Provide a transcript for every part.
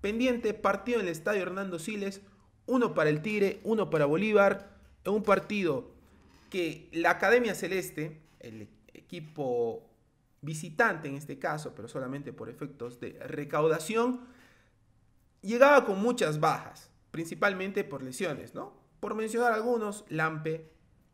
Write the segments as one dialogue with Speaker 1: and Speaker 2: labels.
Speaker 1: Pendiente, partido en el estadio Hernando Siles, uno para el Tigre, uno para Bolívar, en un partido que la Academia Celeste, el equipo visitante en este caso, pero solamente por efectos de recaudación, llegaba con muchas bajas, principalmente por lesiones, ¿no? Por mencionar algunos, Lampe,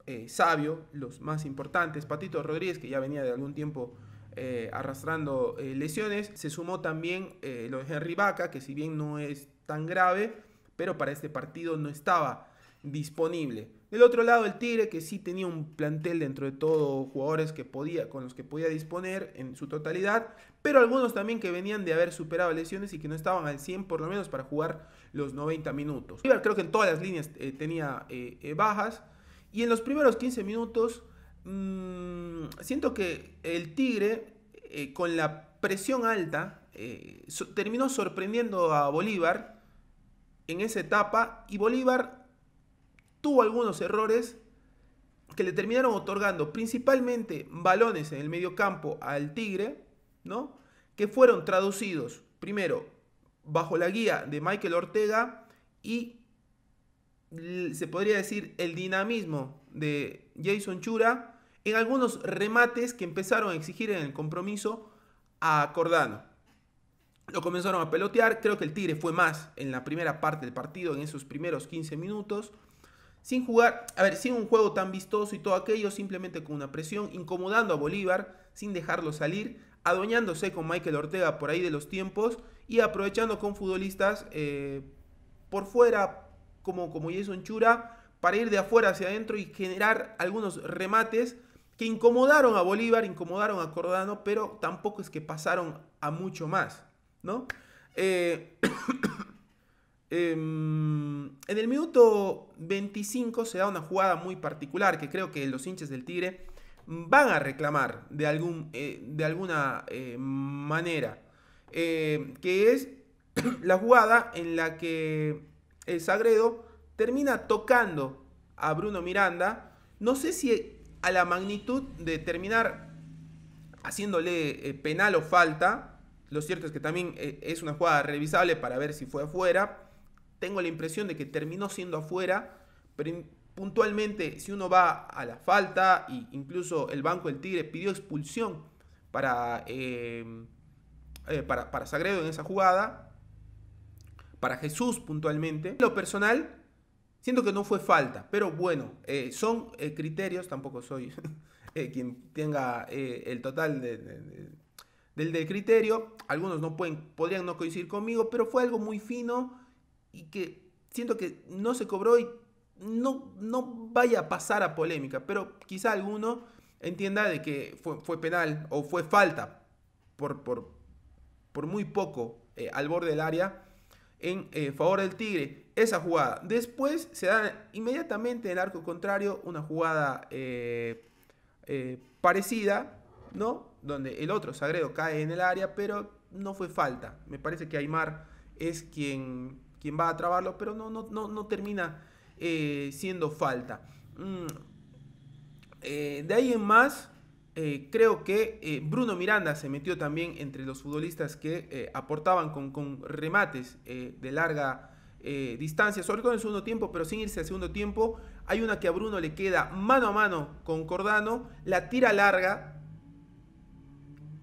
Speaker 1: eh, Sabio, los más importantes, Patito Rodríguez, que ya venía de algún tiempo eh, arrastrando eh, lesiones. Se sumó también eh, lo de Henry Vaca, que si bien no es tan grave, pero para este partido no estaba disponible. Del otro lado el Tigre que sí tenía un plantel dentro de todo jugadores que podía con los que podía disponer en su totalidad, pero algunos también que venían de haber superado lesiones y que no estaban al 100 por lo menos para jugar los 90 minutos. Creo que en todas las líneas tenía bajas y en los primeros 15 minutos Mm, siento que el Tigre, eh, con la presión alta, eh, terminó sorprendiendo a Bolívar en esa etapa y Bolívar tuvo algunos errores que le terminaron otorgando principalmente balones en el medio campo al Tigre, ¿no? Que fueron traducidos, primero, bajo la guía de Michael Ortega y se podría decir el dinamismo de Jason Chura en algunos remates que empezaron a exigir en el compromiso a Cordano. Lo comenzaron a pelotear, creo que el Tigre fue más en la primera parte del partido, en esos primeros 15 minutos, sin jugar, a ver, sin un juego tan vistoso y todo aquello, simplemente con una presión, incomodando a Bolívar, sin dejarlo salir, adueñándose con Michael Ortega por ahí de los tiempos y aprovechando con futbolistas eh, por fuera, como, como Jason Chura, para ir de afuera hacia adentro y generar algunos remates que incomodaron a Bolívar, incomodaron a Cordano, pero tampoco es que pasaron a mucho más, ¿no? Eh, em, en el minuto 25 se da una jugada muy particular que creo que los hinchas del Tigre van a reclamar de, algún, eh, de alguna eh, manera, que es la jugada en la que el Sagredo termina tocando a Bruno Miranda, no sé si a la magnitud de terminar haciéndole eh, penal o falta. Lo cierto es que también eh, es una jugada revisable para ver si fue afuera. Tengo la impresión de que terminó siendo afuera, pero puntualmente si uno va a la falta, incluso el Banco del Tigre pidió expulsión para, em, eh, para, para Sagredo en esa jugada, para Jesús puntualmente. Lo personal, Siento que no fue falta, pero bueno, eh, son eh, criterios, tampoco soy eh, quien tenga el total del, criterio. Algunos no pueden, podrían no coincidir conmigo, pero fue algo muy fino y que siento que no se cobró y no, no vaya a pasar a polémica, pero quizá alguno entienda de que fue, penal o fue falta por, por muy poco al borde del área en eh, favor del Tigre esa jugada. Después se da inmediatamente en el arco contrario una jugada eh, eh, parecida, ¿no? Donde el otro, Sagredo, cae en el área, pero no fue falta. Me parece que Aymar es quien, quien va a trabarlo, pero no, no, no, termina siendo falta. Mm, de ahí en más, eh, creo que eh, Bruno Miranda se metió también entre los futbolistas que eh, aportaban con, remates de larga distancia, sobre todo en el segundo tiempo, pero sin irse al segundo tiempo. Hay una que a Bruno le queda mano a mano con Cordano, la tira larga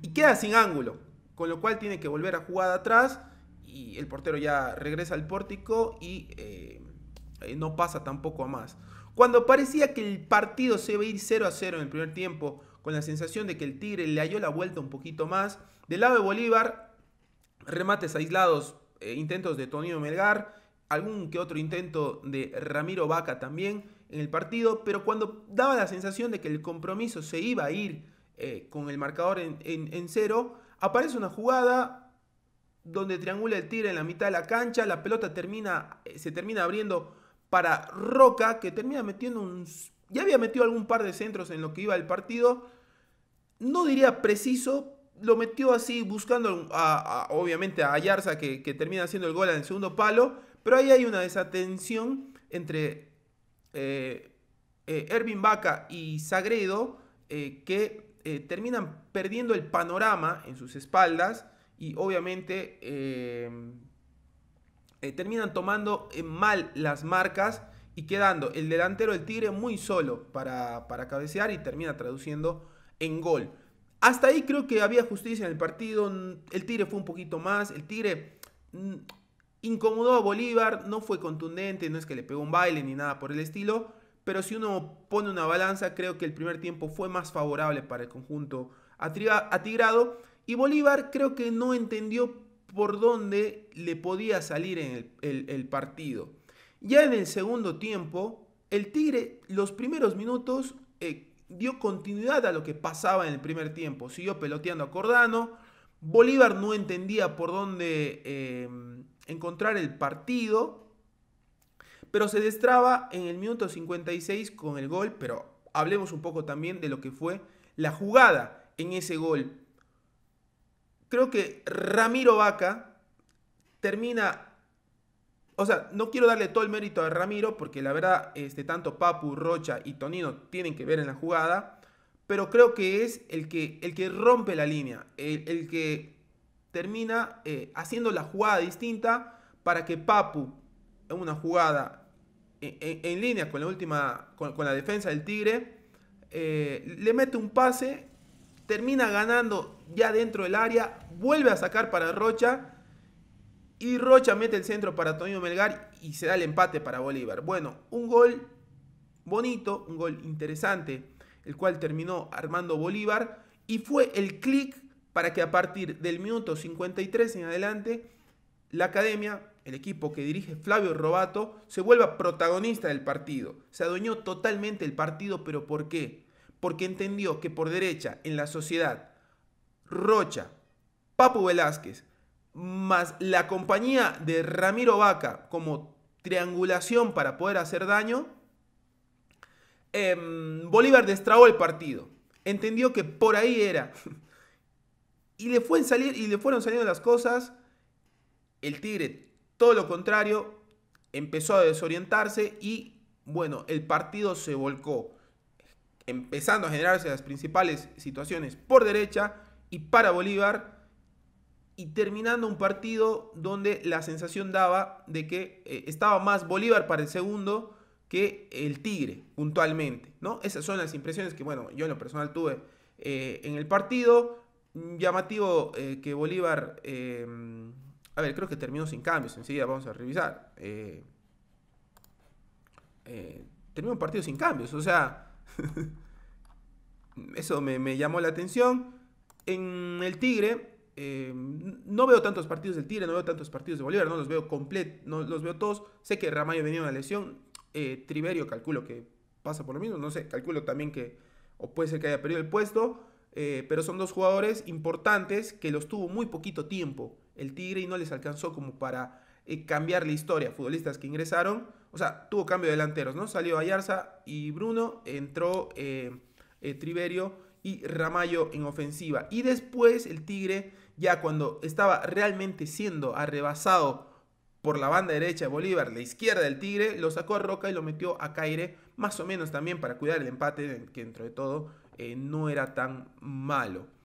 Speaker 1: y queda sin ángulo, con lo cual tiene que volver a jugar atrás y el portero ya regresa al pórtico y no pasa tampoco a más. Cuando parecía que el partido se iba ir 0 a 0 en el primer tiempo, con la sensación de que el Tigre le halló la vuelta un poquito más. Del lado de Bolívar, remates aislados, eh, intentos de Tonino Melgar, algún que otro intento de Ramiro Vaca también en el partido, pero cuando daba la sensación de que el compromiso se iba a ir eh, con el marcador en, cero, aparece una jugada donde triangula el Tigre en la mitad de la cancha, la pelota termina, eh, se termina abriendo para Roca, que termina metiendo un ya había metido algún par de centros en lo que iba el partido. No diría preciso, lo metió así buscando a, obviamente a Yarza que, termina haciendo el gol en el segundo palo. Pero ahí hay una desatención entre Erwin eh, eh, Ervin Vaca y Sagredo eh, que terminan perdiendo el panorama en sus espaldas y obviamente terminan tomando mal las marcas y quedando el delantero del Tigre muy solo para, para cabecear y termina traduciendo en gol. Hasta ahí creo que había justicia en el partido, el Tigre fue un poquito más, el Tigre incomodó a Bolívar, no fue contundente, no es que le pegó un baile ni nada por el estilo, pero si uno pone una balanza, creo que el primer tiempo fue más favorable para el conjunto atigrado y Bolívar creo que no entendió por dónde le podía salir en el, el partido. Ya en el segundo tiempo, el Tigre los primeros minutos eh, dio continuidad a lo que pasaba en el primer tiempo. Siguió peloteando a Cordano. Bolívar no entendía por dónde em, encontrar el partido. Pero se destraba en el minuto 56 con el gol. Pero hablemos un poco también de lo que fue la jugada en ese gol. Creo que Ramiro Vaca termina o sea, no quiero darle todo el mérito a Ramiro porque la verdad, este, tanto Papu, Rocha y Tonino tienen que ver en la jugada, pero creo que es el que, el que rompe la línea, el, que termina eh, haciendo la jugada distinta para que Papu, en una jugada en, línea con la última, la defensa del Tigre, eh, le mete un pase, termina ganando ya dentro del área, vuelve a sacar para Rocha y Rocha mete el centro para Toño Melgar y se da el empate para Bolívar. Bueno, un gol bonito, un gol interesante, el cual terminó armando Bolívar y fue el clic para que a partir del minuto 53 en adelante la academia, el equipo que dirige Flavio Robato, se vuelva protagonista del partido. Se adueñó totalmente el partido, pero ¿por qué? Porque entendió que por derecha en la sociedad Rocha, Papu Velázquez, más la compañía de Ramiro Vaca como triangulación para poder hacer daño, em, Bolívar destrabó el partido. Entendió que por ahí era. Y le, fue salir, y le fueron saliendo las cosas. El Tigre, todo lo contrario, empezó a desorientarse y, bueno, el partido se volcó. Empezando a generarse las principales situaciones por derecha y para Bolívar y terminando un partido donde la sensación daba de que eh, estaba más Bolívar para el segundo que el Tigre, puntualmente, ¿no? Esas son las impresiones que, bueno, yo en lo personal tuve eh, en el partido. Llamativo eh, que Bolívar, a ver, creo que terminó sin cambios, enseguida vamos a revisar. terminó un partido sin cambios, o sea, eso me, me llamó la atención. En el Tigre, Em, no veo tantos partidos del Tigre, no veo tantos partidos de Bolívar, no los veo completos, no los veo todos. Sé que Ramayo venía una lesión, eh, Triverio calculo que pasa por lo mismo, no sé, calculo también que, o puede ser que haya perdido el puesto, eh, pero son dos jugadores importantes que los tuvo muy poquito tiempo el Tigre y no les alcanzó como para eh, cambiar la historia. Futbolistas que ingresaron, o sea, tuvo cambio de delanteros, ¿no? Salió Ayarza y Bruno, entró eh, Triverio y Ramallo en ofensiva. Y después el Tigre, ya cuando estaba realmente siendo arrebasado por la banda derecha de Bolívar, la izquierda del Tigre, lo sacó a Roca y lo metió a Caire, más o menos también para cuidar el empate, que dentro de todo eh, no era tan malo.